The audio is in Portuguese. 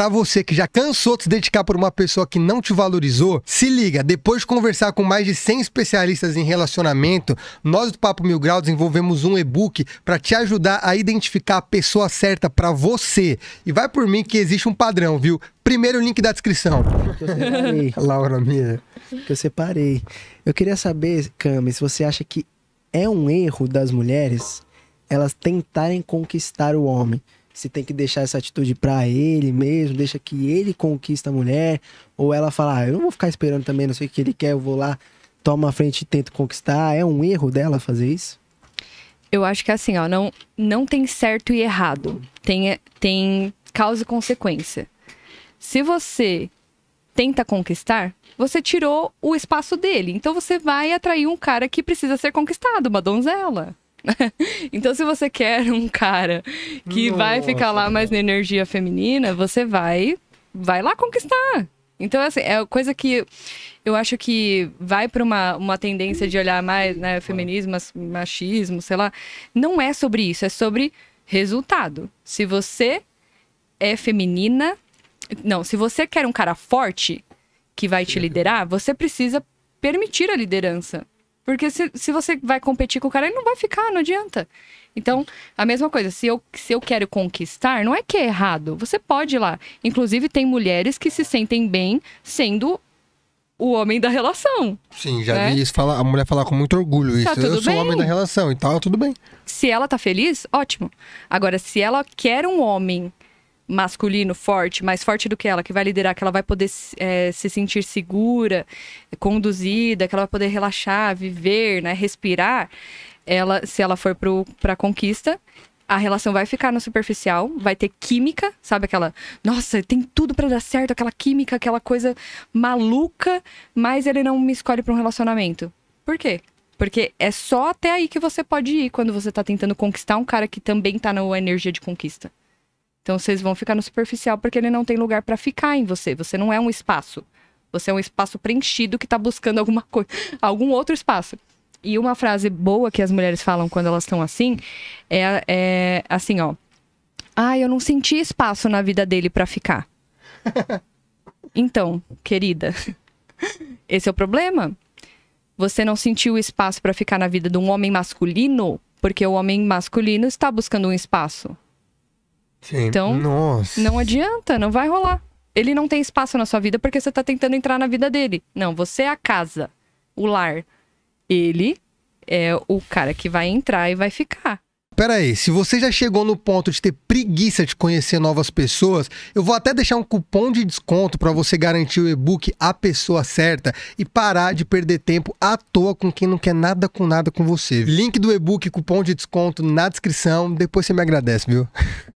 para você que já cansou de se dedicar por uma pessoa que não te valorizou, se liga, depois de conversar com mais de 100 especialistas em relacionamento, nós do Papo Mil Grau desenvolvemos um e-book para te ajudar a identificar a pessoa certa para você. E vai por mim que existe um padrão, viu? Primeiro link da descrição. Que eu Laura minha. Que eu separei. Eu queria saber, Cami, se você acha que é um erro das mulheres elas tentarem conquistar o homem se tem que deixar essa atitude para ele mesmo, deixa que ele conquista a mulher, ou ela falar, ah, eu não vou ficar esperando também, não sei o que ele quer, eu vou lá, toma a frente e tento conquistar. É um erro dela fazer isso? Eu acho que é assim, ó, não, não tem certo e errado. Tem, tem causa e consequência. Se você tenta conquistar, você tirou o espaço dele. Então você vai atrair um cara que precisa ser conquistado, uma donzela. então, se você quer um cara que Nossa, vai ficar lá mais na energia feminina, você vai, vai lá conquistar. Então, assim, é coisa que eu acho que vai para uma, uma tendência de olhar mais, né, feminismo, machismo, sei lá. Não é sobre isso, é sobre resultado. Se você é feminina, não, se você quer um cara forte que vai te liderar, você precisa permitir a liderança. Porque se, se você vai competir com o cara, ele não vai ficar, não adianta. Então, a mesma coisa, se eu, se eu quero conquistar, não é que é errado. Você pode ir lá. Inclusive, tem mulheres que se sentem bem sendo o homem da relação. Sim, já né? vi isso a mulher falar com muito orgulho tá isso. Tá eu sou o homem da relação e tal, tudo bem. Se ela tá feliz, ótimo. Agora, se ela quer um homem masculino forte, mais forte do que ela, que vai liderar, que ela vai poder é, se sentir segura, conduzida, que ela vai poder relaxar, viver, né, respirar, ela, se ela for para a conquista, a relação vai ficar no superficial, vai ter química, sabe aquela, nossa, tem tudo para dar certo, aquela química, aquela coisa maluca, mas ele não me escolhe para um relacionamento. Por quê? Porque é só até aí que você pode ir quando você tá tentando conquistar um cara que também tá na energia de conquista. Então vocês vão ficar no superficial porque ele não tem lugar para ficar em você. Você não é um espaço. Você é um espaço preenchido que está buscando alguma coisa, algum outro espaço. E uma frase boa que as mulheres falam quando elas estão assim é, é assim, ó. Ah, eu não senti espaço na vida dele para ficar. então, querida, esse é o problema. Você não sentiu espaço para ficar na vida de um homem masculino, porque o homem masculino está buscando um espaço. Sim. Então, Nossa. não adianta, não vai rolar. Ele não tem espaço na sua vida porque você tá tentando entrar na vida dele. Não, você é a casa, o lar. Ele é o cara que vai entrar e vai ficar Pera aí, se você já chegou no ponto de ter preguiça de conhecer novas pessoas, eu vou até deixar um cupom de desconto para você garantir o e-book A Pessoa Certa e parar de perder tempo à toa com quem não quer nada com nada com você. Link do e-book, cupom de desconto na descrição, depois você me agradece, viu?